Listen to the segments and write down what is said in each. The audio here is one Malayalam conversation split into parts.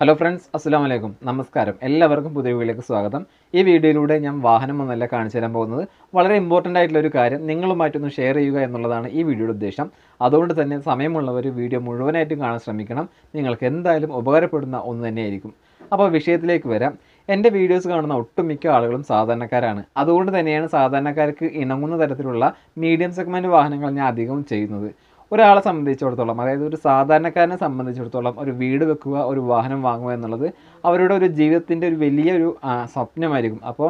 ഹലോ ഫ്രണ്ട്സ് അസ്സാം വലൈക്കും നമസ്കാരം എല്ലാവർക്കും പുതിയ വീഡിയോയിലേക്ക് സ്വാഗതം ഈ വീഡിയോയിലൂടെ ഞാൻ വാഹനം ഒന്നല്ല കാണിച്ചു തരാൻ പോകുന്നത് വളരെ ഇമ്പോർട്ടൻ്റ് ആയിട്ടുള്ള ഒരു കാര്യം നിങ്ങളുമായിട്ടൊന്ന് ഷെയർ ചെയ്യുക എന്നുള്ളതാണ് ഈ വീഡിയോയുടെ ഉദ്ദേശം അതുകൊണ്ട് തന്നെ സമയമുള്ളവർ വീഡിയോ മുഴുവനായിട്ടും കാണാൻ ശ്രമിക്കണം നിങ്ങൾക്ക് എന്തായാലും ഉപകാരപ്പെടുന്ന ഒന്ന് തന്നെയായിരിക്കും അപ്പോൾ വിഷയത്തിലേക്ക് വരാം എൻ്റെ വീഡിയോസ് കാണുന്ന ഒട്ടുമിക്ക ആളുകളും സാധാരണക്കാരാണ് അതുകൊണ്ട് തന്നെയാണ് സാധാരണക്കാർക്ക് ഇണങ്ങുന്ന തരത്തിലുള്ള മീഡിയം സെഗ്മെൻറ്റ് വാഹനങ്ങൾ ഞാൻ അധികവും ചെയ്യുന്നത് ഒരാളെ സംബന്ധിച്ചിടത്തോളം അതായത് ഒരു സാധാരണക്കാരനെ സംബന്ധിച്ചിടത്തോളം ഒരു വീട് വെക്കുക ഒരു വാഹനം വാങ്ങുക എന്നുള്ളത് അവരുടെ ഒരു ജീവിതത്തിൻ്റെ ഒരു വലിയൊരു സ്വപ്നമായിരിക്കും അപ്പോൾ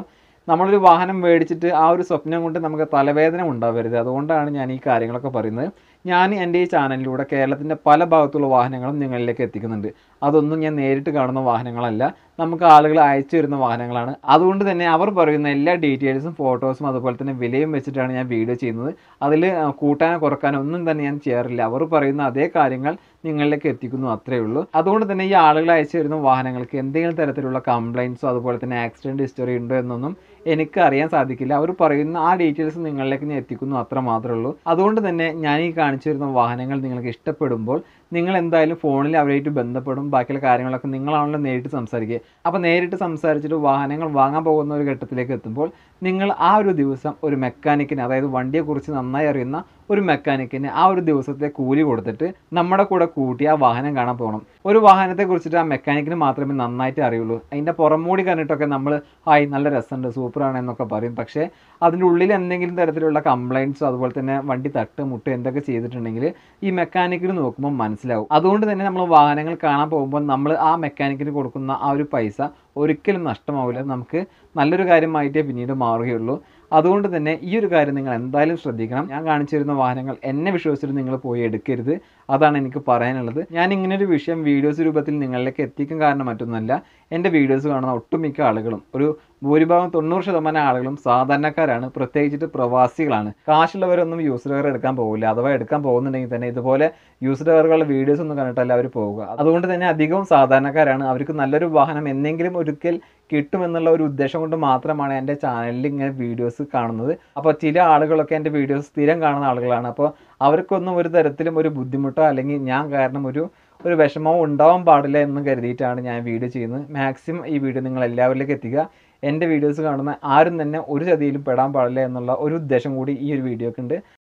നമ്മളൊരു വാഹനം മേടിച്ചിട്ട് ആ ഒരു സ്വപ്നം കൊണ്ട് നമുക്ക് തലവേദന ഉണ്ടാവരുത് അതുകൊണ്ടാണ് ഞാൻ ഈ കാര്യങ്ങളൊക്കെ പറയുന്നത് ഞാൻ എൻ്റെ ഈ ചാനലിലൂടെ കേരളത്തിൻ്റെ പല ഭാഗത്തുള്ള വാഹനങ്ങളും നിങ്ങളിലേക്ക് എത്തിക്കുന്നുണ്ട് അതൊന്നും ഞാൻ നേരിട്ട് കാണുന്ന വാഹനങ്ങളല്ല നമുക്ക് ആളുകൾ അയച്ചു വരുന്ന വാഹനങ്ങളാണ് അതുകൊണ്ട് തന്നെ അവർ പറയുന്ന എല്ലാ ഡീറ്റെയിൽസും ഫോട്ടോസും അതുപോലെ തന്നെ വിലയും വെച്ചിട്ടാണ് ഞാൻ വീഡിയോ ചെയ്യുന്നത് അതിൽ കൂട്ടാനോ കുറക്കാനോ ഒന്നും തന്നെ ഞാൻ ചെയ്യാറില്ല അവർ പറയുന്ന അതേ കാര്യങ്ങൾ നിങ്ങളിലേക്ക് എത്തിക്കുന്നു അത്രയേ ഉള്ളൂ അതുകൊണ്ട് തന്നെ ഈ ആളുകൾ അയച്ചു വരുന്ന വാഹനങ്ങൾക്ക് എന്തെങ്കിലും തരത്തിലുള്ള കംപ്ലയിൻസോ അതുപോലെ തന്നെ ആക്സിഡൻറ്റ് ഹിസ്റ്ററി ഉണ്ടോ എന്നൊന്നും എനിക്ക് അറിയാൻ സാധിക്കില്ല അവർ പറയുന്ന ആ ഡീറ്റെയിൽസ് നിങ്ങളിലേക്ക് ഞാൻ എത്തിക്കുന്നു അത്ര മാത്രമേ ഉള്ളൂ അതുകൊണ്ട് തന്നെ ഞാൻ ഈ കാണിച്ചു വരുന്ന വാഹനങ്ങൾ നിങ്ങൾക്ക് ഇഷ്ടപ്പെടുമ്പോൾ നിങ്ങൾ എന്തായാലും ഫോണിൽ അവരായിട്ട് ബന്ധപ്പെടും ബാക്കിയുള്ള കാര്യങ്ങളൊക്കെ നിങ്ങളാണല്ലോ നേരിട്ട് സംസാരിക്കുക അപ്പോൾ നേരിട്ട് സംസാരിച്ചിട്ട് വാഹനങ്ങൾ വാങ്ങാൻ പോകുന്ന ഒരു ഘട്ടത്തിലേക്ക് എത്തുമ്പോൾ നിങ്ങൾ ആ ഒരു ദിവസം ഒരു മെക്കാനിക്കിന് അതായത് വണ്ടിയെക്കുറിച്ച് നന്നായി അറിയുന്ന ഒരു മെക്കാനിക്കിന് ആ ഒരു ദിവസത്തെ കൂലി കൊടുത്തിട്ട് നമ്മുടെ കൂടെ കൂട്ടി ആ വാഹനം കാണാൻ പോകണം ഒരു കുറിച്ചിട്ട് ആ മെക്കാനിക്കിന് മാത്രമേ നന്നായിട്ട് അറിയുള്ളൂ അതിൻ്റെ പുറമൂടി കണ്ടിട്ടൊക്കെ നമ്മൾ ഹായ് നല്ല രസമുണ്ട് സൂപ്പറാണ് എന്നൊക്കെ പറയും പക്ഷേ അതിൻ്റെ ഉള്ളിൽ എന്തെങ്കിലും തരത്തിലുള്ള കംപ്ലയിൻറ്റ്സോ അതുപോലെ തന്നെ വണ്ടി തട്ട് മുട്ട് എന്തൊക്കെ ചെയ്തിട്ടുണ്ടെങ്കിൽ ഈ മെക്കാനിക്കിന് നോക്കുമ്പോൾ മനസ്സിലാവും അതുകൊണ്ട് തന്നെ നമ്മൾ വാഹനങ്ങൾ കാണാൻ പോകുമ്പോൾ നമ്മൾ ആ മെക്കാനിക്കിന് കൊടുക്കുന്ന ആ ഒരു പൈസ ഒരിക്കലും നഷ്ടമാവില്ല നമുക്ക് നല്ലൊരു കാര്യമായിട്ടേ പിന്നീട് മാറുകയുള്ളൂ അതുകൊണ്ട് തന്നെ ഈ ഒരു കാര്യം നിങ്ങൾ എന്തായാലും ശ്രദ്ധിക്കണം ഞാൻ കാണിച്ചിരുന്ന വാഹനങ്ങൾ എന്നെ വിശ്വസിച്ചിട്ട് നിങ്ങൾ പോയി എടുക്കരുത് അതാണ് എനിക്ക് പറയാനുള്ളത് ഞാൻ ഇങ്ങനെ ഒരു വിഷയം വീഡിയോസ് രൂപത്തിൽ നിങ്ങളിലേക്ക് എത്തിക്കാൻ കാരണം മറ്റൊന്നുമല്ല എൻ്റെ വീഡിയോസ് കാണുന്ന ഒട്ടുമിക്ക ആളുകളും ഒരു ഭൂരിഭാഗം തൊണ്ണൂറ് ശതമാനം ആളുകളും സാധാരണക്കാരാണ് പ്രത്യേകിച്ചിട്ട് പ്രവാസികളാണ് കാശുള്ളവരൊന്നും യൂസ് ഡവർ എടുക്കാൻ പോകില്ല അഥവാ എടുക്കാൻ പോകുന്നുണ്ടെങ്കിൽ തന്നെ ഇതുപോലെ യൂസ് ഡവറുകളുടെ വീഡിയോസ് ഒന്നും കണ്ടിട്ടല്ല അവർ പോവുക അതുകൊണ്ട് തന്നെ അധികവും സാധാരണക്കാരാണ് അവർക്ക് നല്ലൊരു വാഹനം എന്നെങ്കിലും ഒരിക്കൽ കിട്ടുമെന്നുള്ള ഒരു ഉദ്ദേശം കൊണ്ട് മാത്രമാണ് എൻ്റെ ചാനലിൽ ഇങ്ങനെ വീഡിയോസ് കാണുന്നത് അപ്പോൾ ചില ആളുകളൊക്കെ എൻ്റെ വീഡിയോസ് സ്ഥിരം കാണുന്ന ആളുകളാണ് അപ്പോൾ അവർക്കൊന്നും ഒരു തരത്തിലും ഒരു ബുദ്ധിമുട്ടോ അല്ലെങ്കിൽ ഞാൻ കാരണം ഒരു ഒരു വിഷമവും ഉണ്ടാവാൻ പാടില്ല എന്ന് കരുതിയിട്ടാണ് ഞാൻ വീഡിയോ ചെയ്യുന്നത് മാക്സിമം ഈ വീഡിയോ നിങ്ങൾ എല്ലാവരിലേക്ക് എത്തിക്കുക എൻ്റെ വീഡിയോസ് കാണുന്ന ആരും തന്നെ ഒരു ചതിയിലും പെടാൻ പാടില്ല എന്നുള്ള ഒരു ഉദ്ദേശം കൂടി ഈ ഒരു വീഡിയോക്ക് ഉണ്ട്